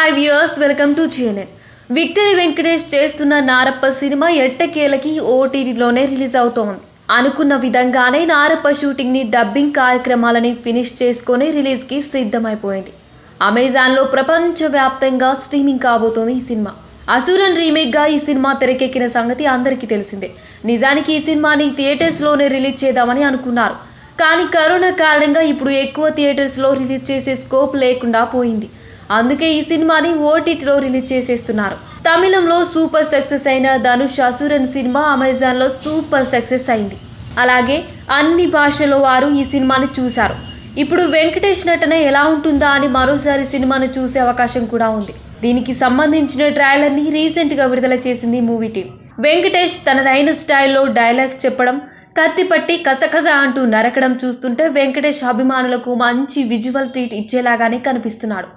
hi viewers welcome to GNN Victory Venkatesh చేస్తున్న Narappa cinema ఎట్టకేలకి ఓటీటీలోనే రిలీజ్ అవుతోంది అనుకున్న విధంగానే నారప్ప షూటింగ్ని డబ్బింగ్ కార్యక్రమాలని ఫినిష్ చేసుకొని రిలీజ్కి సిద్ధమైపోయింది అమెజాన్లో ప్రపంచవ్యాప్తంగా స్ట్రీమింగ్ కాబోతోంది ఈ సినిమా అసూరన్ రీమేక్గా ఈ సినిమా తెరకెక్కిన సంగతి అందరికీ తెలిసిందే నిజానికి ఈ సినిమాని థియేటర్స్లోనే రిలీజ్ చేద్దామని అనుకున్నారు కానీ కరోనా కారణంగా ఇప్పుడు ఎక్కువ థియేటర్స్లో రిలీజ్ చేసే స్కోప్ లేకుండా పోయింది అందుకే ఈ సినిమాని ఓటీటీలో రిలీజ్ చేసేస్తున్నారు తమిళంలో సూపర్ సక్సెస్ అయిన ధనుష్ అసురన్ సినిమా అమెజాన్లో సూపర్ సక్సెస్ అయింది అలాగే అన్ని భాషల్లో వారు ఈ సినిమాని చూశారు ఇప్పుడు వెంకటేష్ నటన ఎలా ఉంటుందా అని మరోసారి సినిమాను చూసే అవకాశం కూడా ఉంది దీనికి సంబంధించిన ట్రైలర్ని రీసెంట్గా విడుదల చేసింది మూవీ టీం వెంకటేష్ తనదైన స్టైల్లో డైలాగ్స్ చెప్పడం కత్తిపట్టి కసకస అంటూ నరకడం చూస్తుంటే వెంకటేష్ అభిమానులకు మంచి విజువల్ ట్రీట్ ఇచ్చేలాగానే కనిపిస్తున్నాడు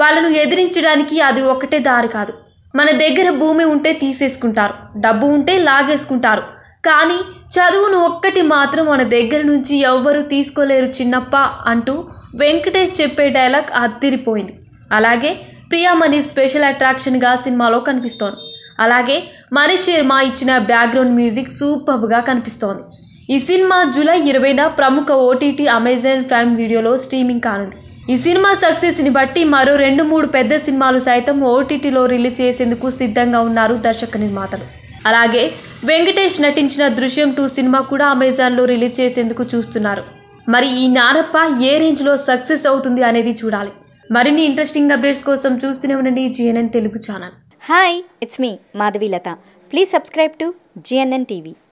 వాళ్ళను ఎదిరించడానికి అది ఒకటే దారి కాదు మన దగ్గర భూమి ఉంటే తీసేసుకుంటారు డబ్బు ఉంటే లాగేసుకుంటారు కానీ చదువును ఒక్కటి మాత్రం మన దగ్గర నుంచి ఎవ్వరూ తీసుకోలేరు చిన్నప్ప అంటూ వెంకటేష్ చెప్పే డైలాగ్ అద్దిరిపోయింది అలాగే ప్రియామణి స్పెషల్ అట్రాక్షన్గా సినిమాలో కనిపిస్తోంది అలాగే మనీష్ శర్మ ఇచ్చిన బ్యాక్గ్రౌండ్ మ్యూజిక్ సూపర్గా కనిపిస్తోంది ఈ సినిమా జూలై ఇరవైన ప్రముఖ ఓటీటీ అమెజాన్ ప్రైమ్ వీడియోలో స్ట్రీమింగ్ కానుంది ఈ సినిమా సక్సెస్ని బట్టి మరో రెండు మూడు పెద్ద సినిమాలు సైతం ఓటీటీలో రిలీజ్ చేసేందుకు సిద్ధంగా ఉన్నారు దర్శక నిర్మాతలు అలాగే వెంకటేష్ నటించిన దృశ్యం టూ సినిమా కూడా అమెజాన్లో రిలీజ్ చేసేందుకు చూస్తున్నారు మరి ఈ నారప్ప ఏ రేంజ్లో సక్సెస్ అవుతుంది అనేది చూడాలి మరిన్ని ఇంట్రెస్టింగ్ అప్డేట్స్ కోసం చూస్తూనే ఉండండి GNN Telugu channel hi it's me Madhavi Latha please subscribe to GNN TV